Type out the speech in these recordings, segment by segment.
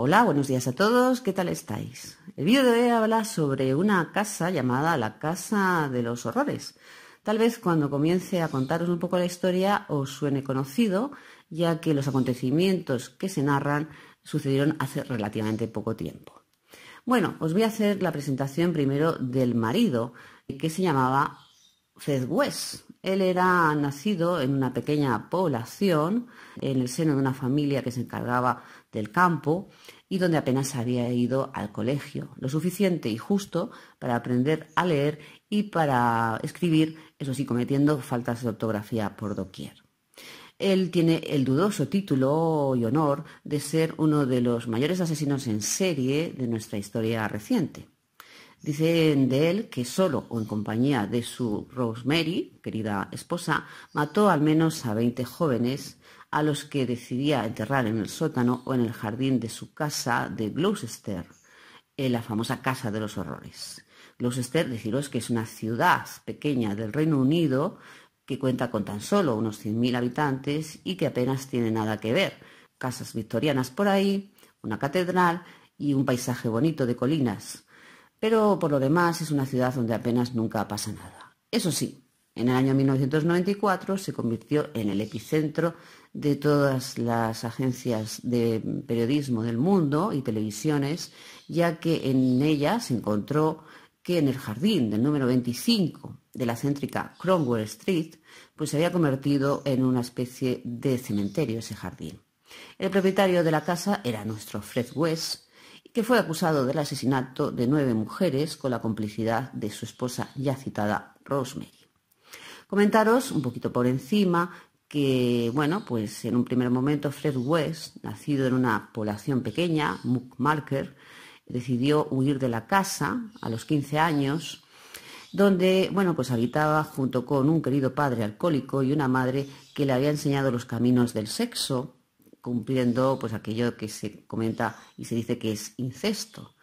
Hola, buenos días a todos, ¿qué tal estáis? El vídeo de hoy habla sobre una casa llamada la Casa de los Horrores. Tal vez cuando comience a contaros un poco la historia os suene conocido, ya que los acontecimientos que se narran sucedieron hace relativamente poco tiempo. Bueno, os voy a hacer la presentación primero del marido, que se llamaba West. Él era nacido en una pequeña población, en el seno de una familia que se encargaba del campo y donde apenas había ido al colegio, lo suficiente y justo para aprender a leer y para escribir, eso sí, cometiendo faltas de ortografía por doquier. Él tiene el dudoso título y honor de ser uno de los mayores asesinos en serie de nuestra historia reciente. Dicen de él que solo o en compañía de su Rosemary, querida esposa, mató al menos a 20 jóvenes a los que decidía enterrar en el sótano o en el jardín de su casa de Gloucester, en la famosa Casa de los Horrores. Gloucester, deciros que es una ciudad pequeña del Reino Unido que cuenta con tan solo unos 100.000 habitantes y que apenas tiene nada que ver. Casas victorianas por ahí, una catedral y un paisaje bonito de colinas. Pero por lo demás es una ciudad donde apenas nunca pasa nada. Eso sí, en el año 1994 se convirtió en el epicentro de todas las agencias de periodismo del mundo y televisiones, ya que en ella se encontró que en el jardín del número 25 de la céntrica Cromwell Street, pues se había convertido en una especie de cementerio ese jardín. El propietario de la casa era nuestro Fred West, que fue acusado del asesinato de nueve mujeres con la complicidad de su esposa ya citada Rosemary. Comentaros un poquito por encima que, bueno, pues en un primer momento Fred West, nacido en una población pequeña, Marker, decidió huir de la casa a los 15 años, donde, bueno, pues habitaba junto con un querido padre alcohólico y una madre que le había enseñado los caminos del sexo cumpliendo pues aquello que se comenta y se dice que es incesto.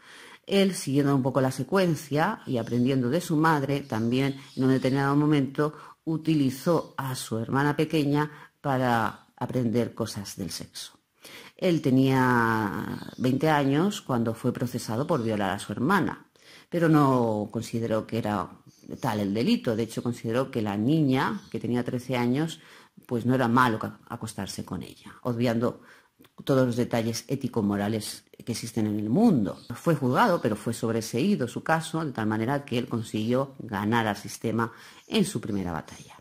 Él, siguiendo un poco la secuencia y aprendiendo de su madre, también en un determinado momento utilizó a su hermana pequeña para aprender cosas del sexo. Él tenía 20 años cuando fue procesado por violar a su hermana, pero no consideró que era tal el delito. De hecho, consideró que la niña, que tenía 13 años, pues no era malo acostarse con ella, obviando todos los detalles ético-morales que existen en el mundo. Fue juzgado, pero fue sobreseído su caso, de tal manera que él consiguió ganar al sistema en su primera batalla.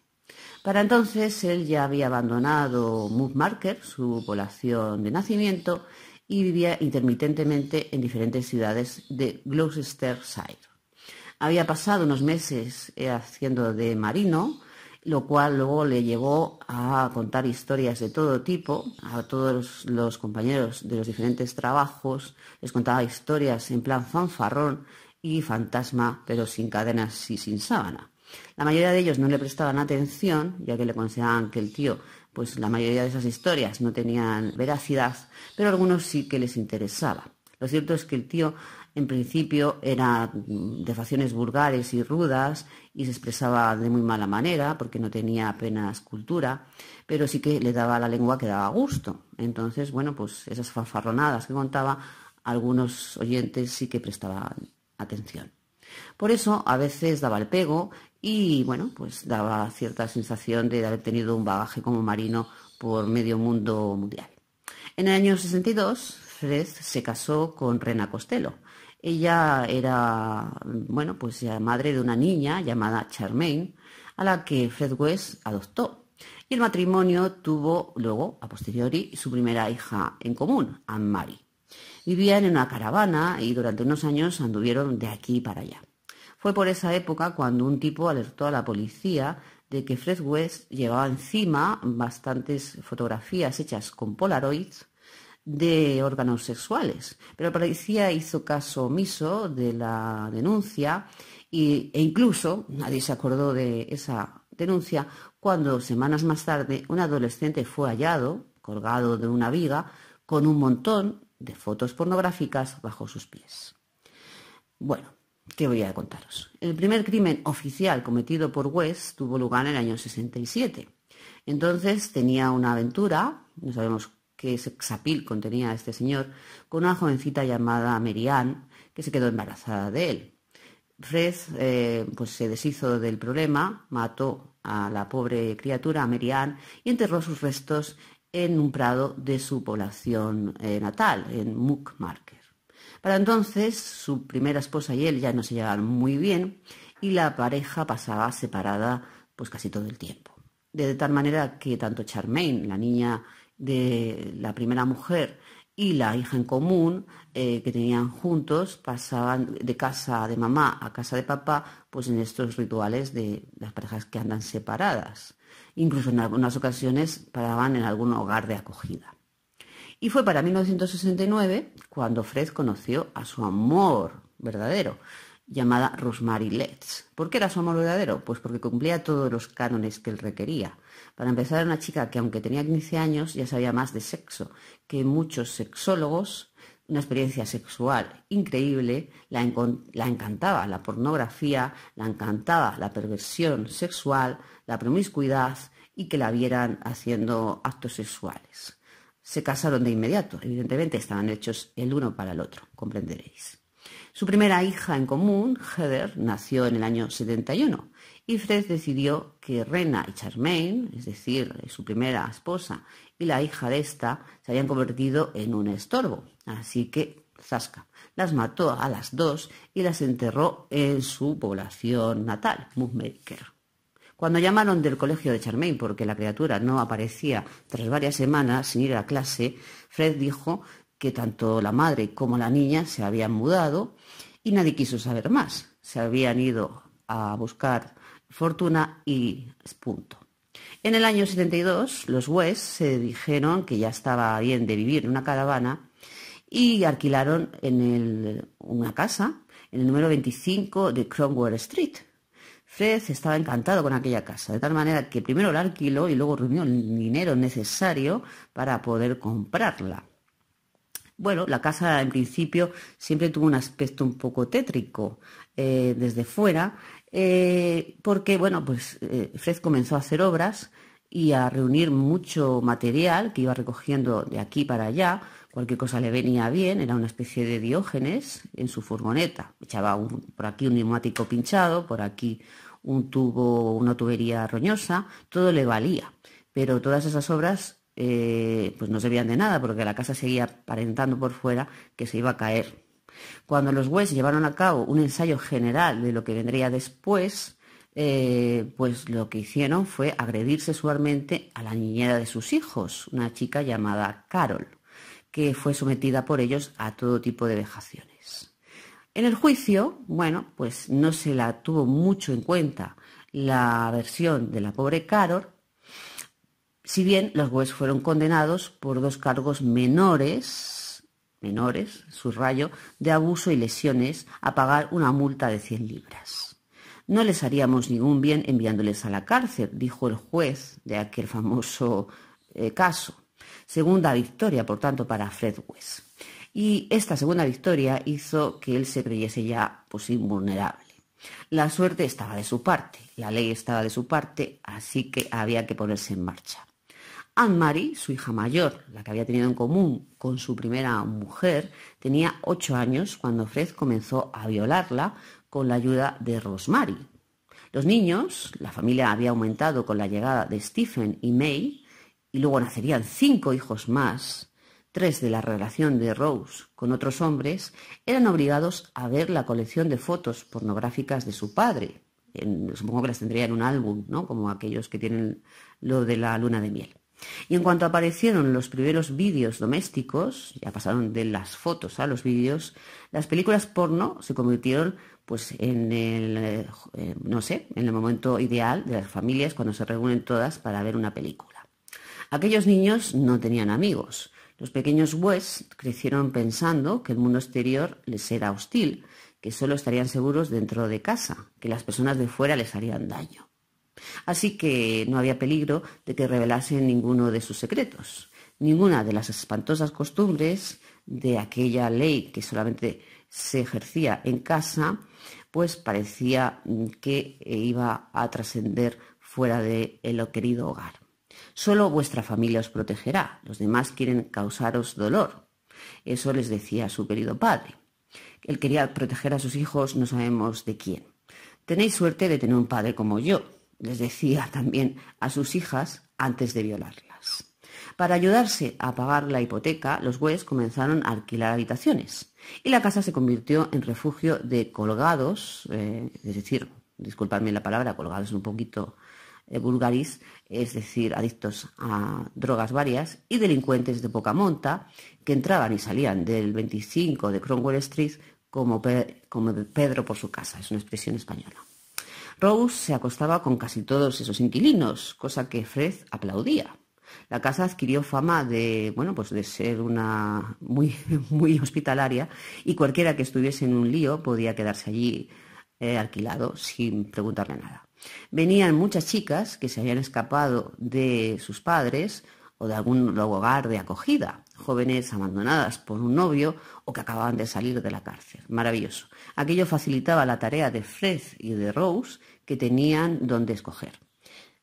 Para entonces él ya había abandonado Mutmarker, su población de nacimiento, y vivía intermitentemente en diferentes ciudades de Gloucestershire. Había pasado unos meses eh, haciendo de marino lo cual luego le llevó a contar historias de todo tipo a todos los compañeros de los diferentes trabajos, les contaba historias en plan fanfarrón y fantasma, pero sin cadenas y sin sábana. La mayoría de ellos no le prestaban atención, ya que le consideraban que el tío, pues la mayoría de esas historias no tenían veracidad, pero algunos sí que les interesaba. Lo cierto es que el tío en principio era de facciones vulgares y rudas y se expresaba de muy mala manera porque no tenía apenas cultura, pero sí que le daba la lengua que daba gusto. Entonces, bueno, pues esas fanfarronadas que contaba, algunos oyentes sí que prestaban atención. Por eso a veces daba el pego y bueno, pues daba cierta sensación de haber tenido un bagaje como marino por medio mundo mundial. En el año 62, Fred se casó con Rena Costello, ella era, bueno, pues eh, madre de una niña llamada Charmaine, a la que Fred West adoptó. Y el matrimonio tuvo luego, a posteriori, su primera hija en común, Anne Marie. Vivían en una caravana y durante unos años anduvieron de aquí para allá. Fue por esa época cuando un tipo alertó a la policía de que Fred West llevaba encima bastantes fotografías hechas con Polaroids de órganos sexuales. Pero la policía hizo caso omiso de la denuncia e incluso nadie se acordó de esa denuncia cuando semanas más tarde un adolescente fue hallado, colgado de una viga, con un montón de fotos pornográficas bajo sus pies. Bueno, ¿qué voy a contaros? El primer crimen oficial cometido por West tuvo lugar en el año 67. Entonces tenía una aventura, no sabemos que sexapil contenía a este señor, con una jovencita llamada Merian que se quedó embarazada de él. Fred eh, pues se deshizo del problema, mató a la pobre criatura, a y enterró sus restos en un prado de su población eh, natal, en Muckmarker. Para entonces, su primera esposa y él ya no se llevaban muy bien y la pareja pasaba separada pues casi todo el tiempo. De tal manera que tanto Charmaine, la niña de la primera mujer y la hija en común eh, que tenían juntos pasaban de casa de mamá a casa de papá, pues en estos rituales de las parejas que andan separadas. Incluso en algunas ocasiones paraban en algún hogar de acogida. Y fue para 1969 cuando Fred conoció a su amor verdadero, llamada Rosemary Letts. ¿Por qué era su amor verdadero? Pues porque cumplía todos los cánones que él requería. Para empezar, era una chica que aunque tenía 15 años ya sabía más de sexo que muchos sexólogos. Una experiencia sexual increíble, la, la encantaba la pornografía, la encantaba la perversión sexual, la promiscuidad y que la vieran haciendo actos sexuales. Se casaron de inmediato, evidentemente estaban hechos el uno para el otro, comprenderéis. Su primera hija en común, Heather, nació en el año 71 y Fred decidió que Rena y Charmaine, es decir, su primera esposa y la hija de esta, se habían convertido en un estorbo. Así que, zasca, las mató a las dos y las enterró en su población natal, Moonmaker. Cuando llamaron del colegio de Charmaine porque la criatura no aparecía tras varias semanas sin ir a clase, Fred dijo que tanto la madre como la niña se habían mudado y nadie quiso saber más. Se habían ido a buscar fortuna y punto. En el año 72, los West se dijeron que ya estaba bien de vivir en una caravana y alquilaron en una casa en el número 25 de Cromwell Street. Fred estaba encantado con aquella casa, de tal manera que primero la alquiló y luego reunió el dinero necesario para poder comprarla. Bueno, la casa en principio siempre tuvo un aspecto un poco tétrico. Eh, desde fuera eh, porque, bueno, pues eh, Fred comenzó a hacer obras y a reunir mucho material que iba recogiendo de aquí para allá. Cualquier cosa le venía bien, era una especie de diógenes en su furgoneta. Echaba por aquí un neumático pinchado, por aquí un tubo, una tubería roñosa, todo le valía. Pero todas esas obras eh, pues no servían de nada porque la casa seguía aparentando por fuera que se iba a caer. Cuando los West llevaron a cabo un ensayo general de lo que vendría después, eh, pues lo que hicieron fue agredir sexualmente a la niñera de sus hijos, una chica llamada Carol, que fue sometida por ellos a todo tipo de vejaciones. En el juicio, bueno, pues no se la tuvo mucho en cuenta la versión de la pobre Carol, si bien los West fueron condenados por dos cargos menores menores, su rayo de abuso y lesiones a pagar una multa de 100 libras. No les haríamos ningún bien enviándoles a la cárcel, dijo el juez de aquel famoso eh, caso. Segunda victoria, por tanto, para Fred West. Y esta segunda victoria hizo que él se creyese ya pues, invulnerable. La suerte estaba de su parte, la ley estaba de su parte, así que había que ponerse en marcha. Anne-Marie, su hija mayor, la que había tenido en común con su primera mujer, tenía ocho años cuando Fred comenzó a violarla con la ayuda de Rosemary. Los niños, la familia había aumentado con la llegada de Stephen y May, y luego nacerían cinco hijos más, tres de la relación de Rose con otros hombres, eran obligados a ver la colección de fotos pornográficas de su padre. supongo que las tendría en un álbum, ¿no? Como aquellos que tienen lo de la luna de miel. Y en cuanto aparecieron los primeros vídeos domésticos, ya pasaron de las fotos a los vídeos, las películas porno se convirtieron pues en el eh, no sé, en el momento ideal de las familias cuando se reúnen todas para ver una película. Aquellos niños no tenían amigos. Los pequeños West crecieron pensando que el mundo exterior les era hostil, que solo estarían seguros dentro de casa, que las personas de fuera les harían daño. Así que no había peligro de que revelasen ninguno de sus secretos, ninguna de las espantosas costumbres de aquella ley que solamente se ejercía en casa, pues parecía que iba a trascender fuera de lo querido hogar. Solo vuestra familia os protegerá, los demás quieren causaros dolor. Eso les decía su querido padre. Él quería proteger a sus hijos, no sabemos de quién. Tenéis suerte de tener un padre como yo, les decía también a sus hijas antes de violarlas. Para ayudarse a pagar la hipoteca, los West comenzaron a alquilar habitaciones y la casa se convirtió en refugio de colgados, eh, es decir, disculpadme la palabra, colgados un poquito eh, vulgaris, es decir, adictos a drogas varias y delincuentes de poca monta que entraban y salían del 25 de Cromwell Street como Pedro por su casa, es una expresión española. Rose se acostaba con casi todos esos inquilinos, cosa que Fred aplaudía. La casa adquirió fama de, bueno, pues de ser una muy, muy hospitalaria y cualquiera que estuviese en un lío podía quedarse allí eh, alquilado sin preguntarle nada. Venían muchas chicas que se habían escapado de sus padres o de algún hogar de acogida, jóvenes abandonadas por un novio o que acababan de salir de la cárcel. Maravilloso. Aquello facilitaba la tarea de Fred y de Rose que tenían donde escoger.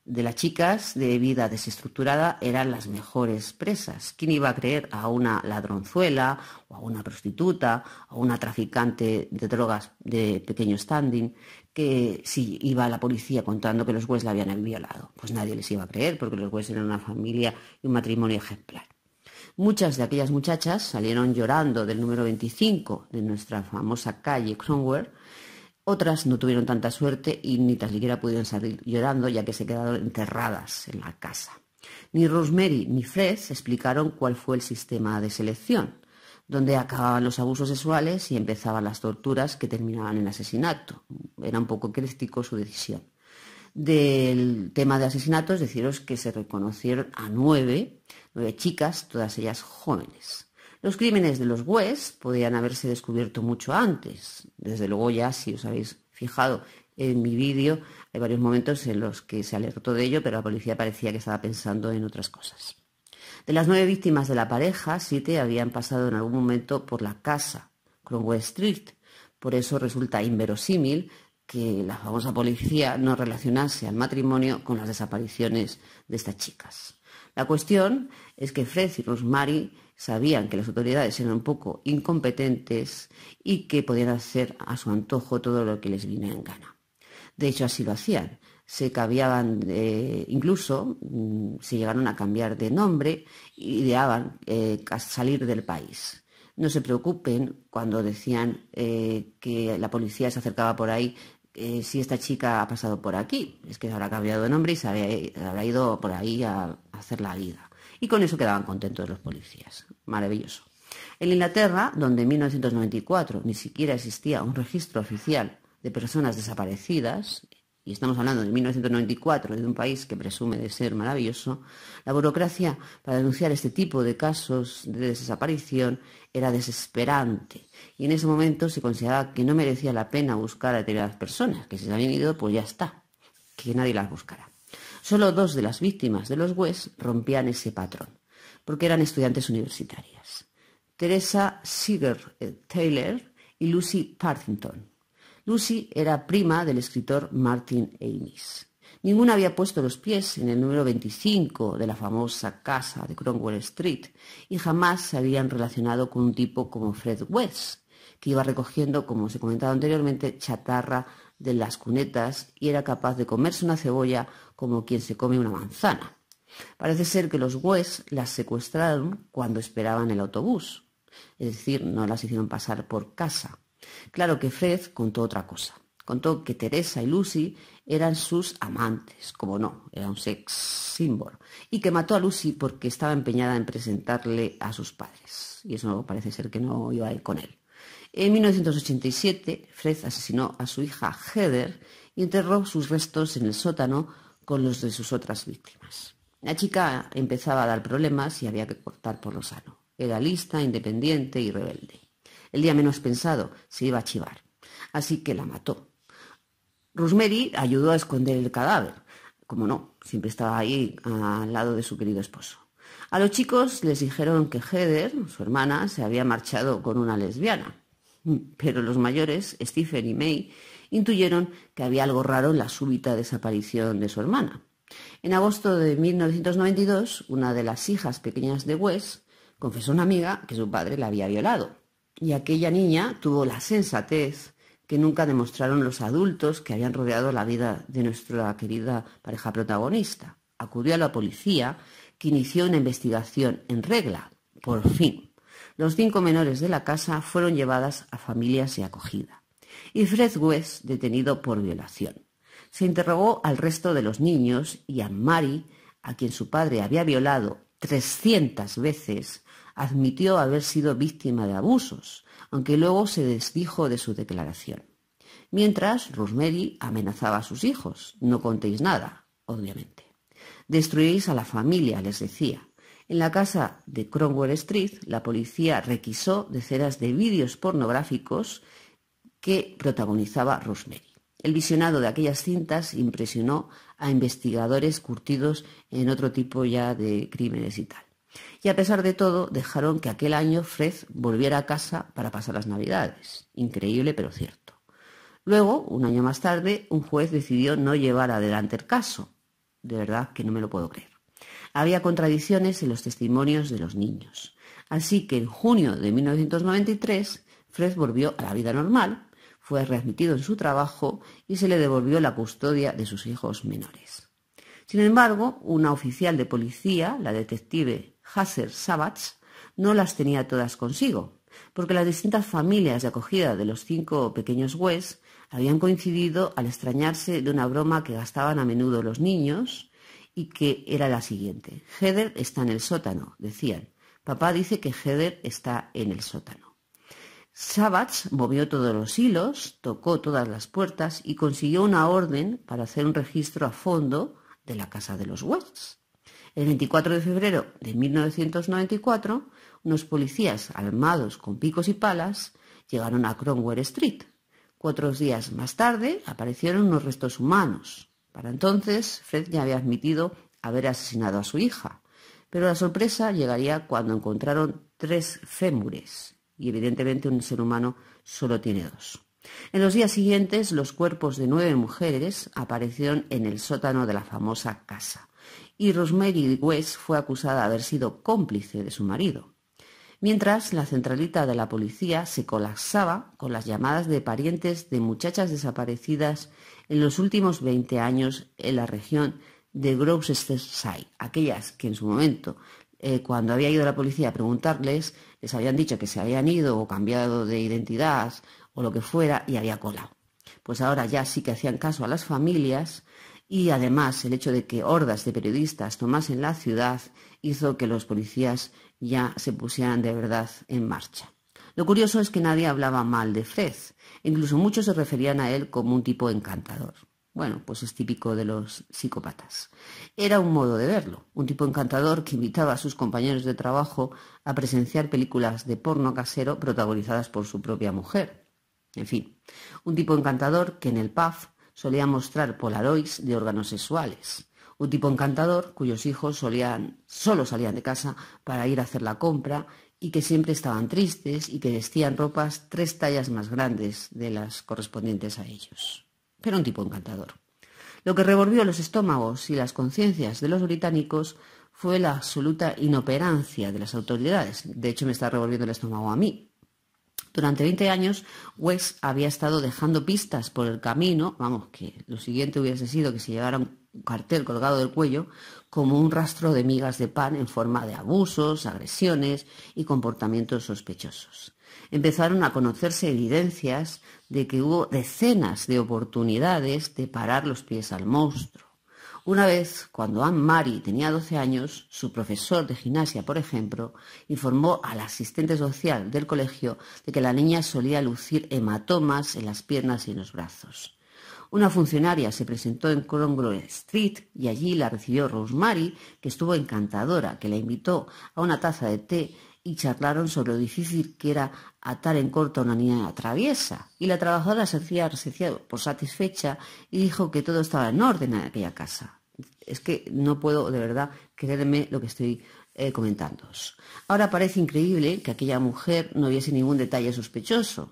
De las chicas de vida desestructurada eran las mejores presas. ¿Quién iba a creer a una ladronzuela o a una prostituta o a una traficante de drogas de pequeño standing que si iba a la policía contando que los güeyes la habían violado? Pues nadie les iba a creer porque los jueces eran una familia y un matrimonio ejemplar. Muchas de aquellas muchachas salieron llorando del número 25 de nuestra famosa calle Cromwell otras no tuvieron tanta suerte y ni tan siquiera pudieron salir llorando ya que se quedaron enterradas en la casa. Ni Rosemary ni Fred explicaron cuál fue el sistema de selección, donde acababan los abusos sexuales y empezaban las torturas que terminaban en asesinato. Era un poco crítico su decisión. Del tema de asesinatos, deciros que se reconocieron a nueve chicas, todas ellas jóvenes. Los crímenes de los West podían haberse descubierto mucho antes. Desde luego ya, si os habéis fijado en mi vídeo, hay varios momentos en los que se alertó de ello, pero la policía parecía que estaba pensando en otras cosas. De las nueve víctimas de la pareja, siete habían pasado en algún momento por la casa, West Street. Por eso resulta inverosímil que la famosa policía no relacionase al matrimonio con las desapariciones de estas chicas. La cuestión es que Fred y Rosemary sabían que las autoridades eran un poco incompetentes y que podían hacer a su antojo todo lo que les viniera en gana. De hecho, así lo hacían. Se cambiaban, eh, incluso mm, se llegaron a cambiar de nombre y ideaban eh, salir del país. No se preocupen cuando decían eh, que la policía se acercaba por ahí si esta chica ha pasado por aquí. Es que habrá cambiado de nombre y se habrá, ido por ahí a hacer la vida y con eso quedaban contentos los policías. Maravilloso. En Inglaterra, donde en 1994 ni siquiera existía un registro oficial de personas desaparecidas, y estamos hablando de 1994 de un país que presume de ser maravilloso, la burocracia para denunciar este tipo de casos de desaparición era desesperante. Y en ese momento se consideraba que no merecía la pena buscar a determinadas personas, que si se habían ido, pues ya está, que nadie las buscara. Solo dos de las víctimas de los West rompían ese patrón, porque eran estudiantes universitarias. Teresa Seeger eh, Taylor y Lucy Partington. Lucy era prima del escritor Martin Amis. Ninguna había puesto los pies en el número 25 de la famosa casa de Cromwell Street y jamás se habían relacionado con un tipo como Fred West, que iba recogiendo, como se comentaba anteriormente, chatarra de las cunetas y era capaz de comerse una cebolla como quien se come una manzana. Parece ser que los gües las secuestraron cuando esperaban el autobús, es decir, no las hicieron pasar por casa. Claro que Fred contó otra cosa. Contó que Teresa y Lucy eran sus amantes, como no, era un sex símbolo. y que mató a Lucy porque estaba empeñada en presentarle a sus padres. Y eso parece ser que no iba a ir con él. En 1987, Fred asesinó a su hija Heather y enterró sus restos en el sótano con los de sus otras víctimas. La chica empezaba a dar problemas y había que cortar por lo sano. Era lista, independiente y rebelde. El día menos pensado se iba a chivar, así que la mató. Rosemary ayudó a esconder el cadáver. Como no, siempre estaba ahí al lado de su querido esposo. A los chicos les dijeron que Heather, su hermana, se había marchado con una lesbiana. Pero los mayores, Stephen y May, intuyeron que había algo raro en la súbita desaparición de su hermana. En agosto de 1992, una de las hijas pequeñas de Wes confesó a una amiga que su padre la había violado. Y aquella niña tuvo la sensatez que nunca demostraron los adultos que habían rodeado la vida de nuestra querida pareja protagonista. Acudió a la policía que inició una investigación en regla. Por fin, los cinco menores de la casa fueron llevadas a familias y acogida. Y Fred West detenido por violación. Se interrogó al resto de los niños y a Mary, a quien su padre había violado 300 veces, admitió haber sido víctima de abusos, aunque luego se desdijo de su declaración. Mientras, Rosemary amenazaba a sus hijos. No contéis nada, obviamente. Destruiréis a la familia, les decía. En la casa de Cromwell Street, la policía requisó decenas de vídeos pornográficos que protagonizaba Rosemary. El visionado de aquellas cintas impresionó a investigadores curtidos en otro tipo ya de crímenes y tal. Y a pesar de todo, dejaron que aquel año Fred volviera a casa para pasar las Navidades. Increíble, pero cierto. Luego, un año más tarde, un juez decidió no llevar adelante el caso. De verdad que no me lo puedo creer. Había contradicciones en los testimonios de los niños. Así que en junio de 1993, Fred volvió a la vida normal, fue readmitido en su trabajo y se le devolvió la custodia de sus hijos menores. Sin embargo, una oficial de policía, la detective Hasser Sabach, no las tenía todas consigo, porque las distintas familias de acogida de los cinco pequeños West habían coincidido al extrañarse de una broma que gastaban a menudo los niños y que era la siguiente. Heather está en el sótano, decían. Papá dice que Heather está en el sótano. Savage movió todos los hilos, tocó todas las puertas y consiguió una orden para hacer un registro a fondo de la casa de los West. El 24 de febrero de 1994, unos policías armados con picos y palas llegaron a Cromwell Street. Cuatro días más tarde aparecieron unos restos humanos. Para entonces, Fred ya había admitido haber asesinado a su hija, pero la sorpresa llegaría cuando encontraron tres fémures, y evidentemente un ser humano solo tiene dos. En los días siguientes, los cuerpos de nueve mujeres aparecieron en el sótano de la famosa casa, y Rosemary West fue acusada de haber sido cómplice de su marido mientras la centralita de la policía se colapsaba con las llamadas de parientes de muchachas desaparecidas en los últimos 20 años en la región de Gloucestershire, aquellas que en su momento, eh, cuando había ido la policía a preguntarles, les habían dicho que se habían ido o cambiado de identidad o lo que fuera y había colado. Pues ahora ya sí que hacían caso a las familias y además el hecho de que hordas de periodistas tomasen la ciudad hizo que los policías ya se pusieran de verdad en marcha. Lo curioso es que nadie hablaba mal de Fred, incluso muchos se referían a él como un tipo encantador. Bueno, pues es típico de los psicópatas. Era un modo de verlo, un tipo encantador que invitaba a sus compañeros de trabajo a presenciar películas de porno casero protagonizadas por su propia mujer. En fin, un tipo encantador que en el PAF solía mostrar polaroids de órganos sexuales un tipo encantador cuyos hijos solían, solo salían de casa para ir a hacer la compra y que siempre estaban tristes y que vestían ropas tres tallas más grandes de las correspondientes a ellos. Pero un tipo encantador. Lo que revolvió los estómagos y las conciencias de los británicos fue la absoluta inoperancia de las autoridades. De hecho, me está revolviendo el estómago a mí. Durante 20 años, West había estado dejando pistas por el camino, vamos, que lo siguiente hubiese sido que se llevaran cartel colgado del cuello como un rastro de migas de pan en forma de abusos, agresiones y comportamientos sospechosos. Empezaron a conocerse evidencias de que hubo decenas de oportunidades de parar los pies al monstruo. Una vez, cuando Anne marie tenía 12 años, su profesor de gimnasia, por ejemplo, informó al asistente social del colegio de que la niña solía lucir hematomas en las piernas y en los brazos. Una funcionaria se presentó en Cromwell Street y allí la recibió Rosemary, que estuvo encantadora, que la invitó a una taza de té y charlaron sobre lo difícil que era atar en corto a una niña traviesa. Y la trabajadora se hacía, por satisfecha y dijo que todo estaba en orden en aquella casa. Es que no puedo de verdad creerme lo que estoy eh, comentando. Ahora parece increíble que aquella mujer no viese ningún detalle sospechoso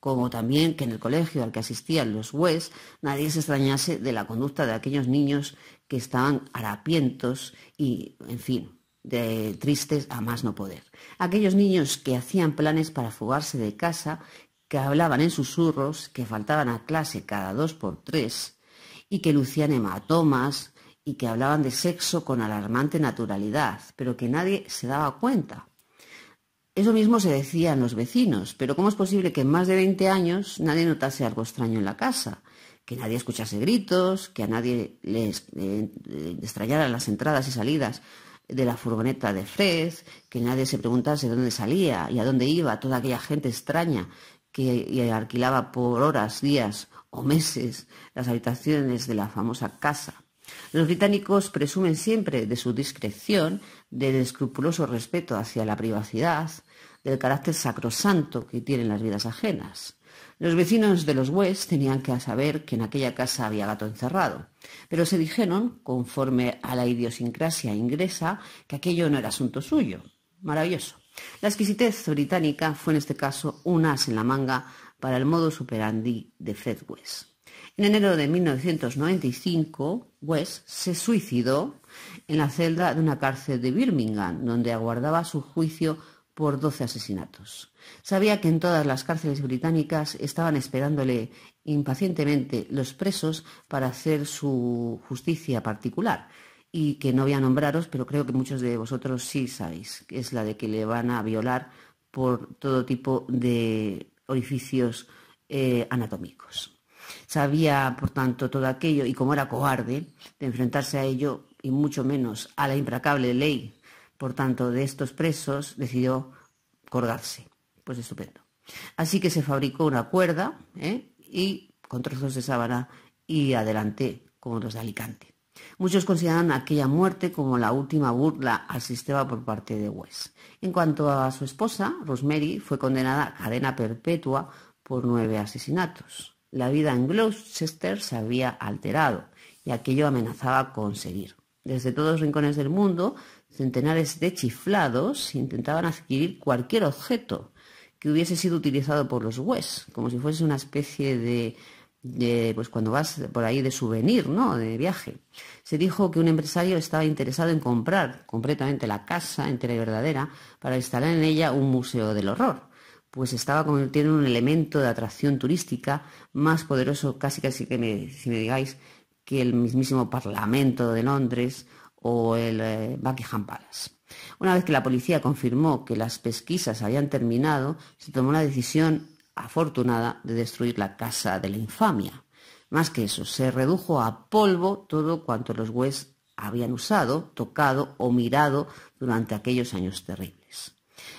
como también que en el colegio al que asistían los West nadie se extrañase de la conducta de aquellos niños que estaban harapientos y, en fin, de tristes a más no poder. Aquellos niños que hacían planes para fugarse de casa, que hablaban en susurros, que faltaban a clase cada dos por tres y que lucían hematomas y que hablaban de sexo con alarmante naturalidad, pero que nadie se daba cuenta. Eso mismo se decían los vecinos, pero ¿cómo es posible que en más de 20 años nadie notase algo extraño en la casa? Que nadie escuchase gritos, que a nadie le eh, las entradas y salidas de la furgoneta de Fred, que nadie se preguntase dónde salía y a dónde iba toda aquella gente extraña que alquilaba por horas, días o meses las habitaciones de la famosa casa. Los británicos presumen siempre de su discreción, del escrupuloso respeto hacia la privacidad, del carácter sacrosanto que tienen las vidas ajenas. Los vecinos de los West tenían que saber que en aquella casa había gato encerrado, pero se dijeron, conforme a la idiosincrasia inglesa, que aquello no era asunto suyo. Maravilloso. La exquisitez británica fue en este caso un as en la manga para el modo superandi de Fred West. En enero de 1995, West se suicidó en la celda de una cárcel de Birmingham, donde aguardaba su juicio por 12 asesinatos. Sabía que en todas las cárceles británicas estaban esperándole impacientemente los presos para hacer su justicia particular y que no voy a nombraros, pero creo que muchos de vosotros sí sabéis, que es la de que le van a violar por todo tipo de orificios eh, anatómicos. Sabía, por tanto, todo aquello y como era cobarde de enfrentarse a ello y mucho menos a la implacable ley por tanto, de estos presos decidió colgarse. Pues estupendo. Así que se fabricó una cuerda ¿eh? y con trozos de sábana y adelante con los de Alicante. Muchos consideran aquella muerte como la última burla al sistema por parte de West. En cuanto a su esposa, Rosemary fue condenada a cadena perpetua por nueve asesinatos. La vida en Gloucester se había alterado y aquello amenazaba con seguir. Desde todos los rincones del mundo Centenares de chiflados intentaban adquirir cualquier objeto que hubiese sido utilizado por los hues, como si fuese una especie de, pues cuando vas por ahí de souvenir, ¿no? De viaje. Se dijo que un empresario estaba interesado en comprar completamente la casa entera y verdadera para instalar en ella un museo del horror, pues estaba convirtiendo en un elemento de atracción turística más poderoso, casi casi que si me digáis, que el mismísimo Parlamento de Londres o el eh, Buckingham Palace. Una vez que la policía confirmó que las pesquisas habían terminado, se tomó la decisión afortunada de destruir la casa de la infamia. Más que eso, se redujo a polvo todo cuanto los huéspedes habían usado, tocado o mirado durante aquellos años terribles.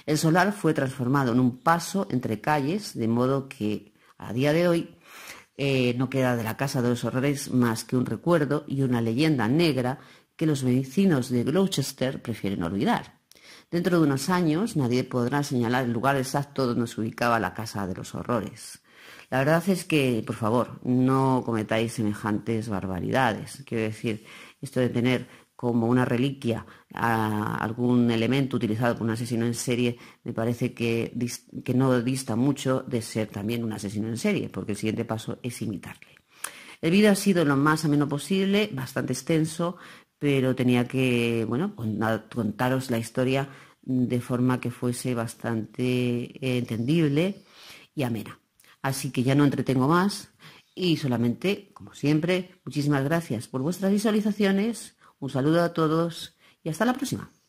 El solar fue transformado en un paso entre calles, de modo que a día de hoy eh, no queda de la casa de los horrores más que un recuerdo y una leyenda negra que los vecinos de Gloucester prefieren olvidar. Dentro de unos años nadie podrá señalar el lugar exacto donde se ubicaba la Casa de los Horrores. La verdad es que, por favor, no cometáis semejantes barbaridades. Quiero decir, esto de tener como una reliquia algún elemento utilizado por un asesino en serie, me parece que, que no dista mucho de ser también un asesino en serie, porque el siguiente paso es imitarle. El vídeo ha sido lo más ameno posible, bastante extenso, pero tenía que, bueno, contaros la historia de forma que fuese bastante eh, entendible y amena. Así que ya no entretengo más y solamente, como siempre, muchísimas gracias por vuestras visualizaciones, un saludo a todos y hasta la próxima.